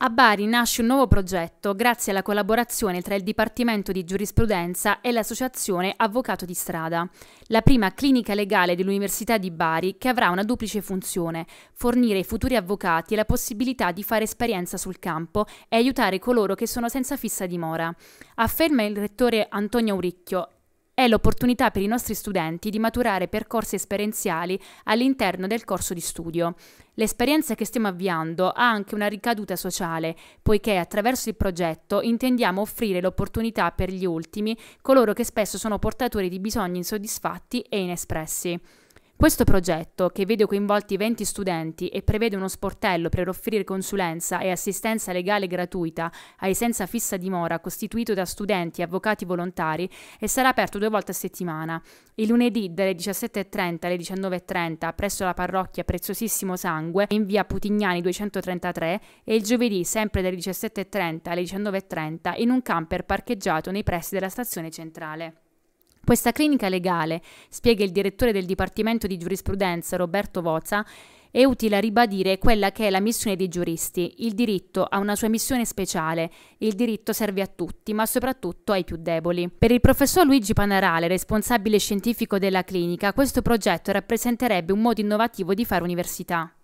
A Bari nasce un nuovo progetto grazie alla collaborazione tra il Dipartimento di Giurisprudenza e l'Associazione Avvocato di Strada, la prima clinica legale dell'Università di Bari che avrà una duplice funzione, fornire ai futuri avvocati la possibilità di fare esperienza sul campo e aiutare coloro che sono senza fissa dimora. Afferma il rettore Antonio Auricchio, è l'opportunità per i nostri studenti di maturare percorsi esperienziali all'interno del corso di studio. L'esperienza che stiamo avviando ha anche una ricaduta sociale, poiché attraverso il progetto intendiamo offrire l'opportunità per gli ultimi, coloro che spesso sono portatori di bisogni insoddisfatti e inespressi. Questo progetto, che vede coinvolti 20 studenti e prevede uno sportello per offrire consulenza e assistenza legale gratuita ai senza fissa dimora costituito da studenti e avvocati volontari e sarà aperto due volte a settimana, il lunedì dalle 17.30 alle 19.30 presso la parrocchia Preziosissimo Sangue in via Putignani 233 e il giovedì sempre dalle 17.30 alle 19.30 in un camper parcheggiato nei pressi della stazione centrale. Questa clinica legale, spiega il direttore del Dipartimento di Giurisprudenza Roberto Voza, è utile a ribadire quella che è la missione dei giuristi. Il diritto ha una sua missione speciale, il diritto serve a tutti, ma soprattutto ai più deboli. Per il professor Luigi Panarale, responsabile scientifico della clinica, questo progetto rappresenterebbe un modo innovativo di fare università.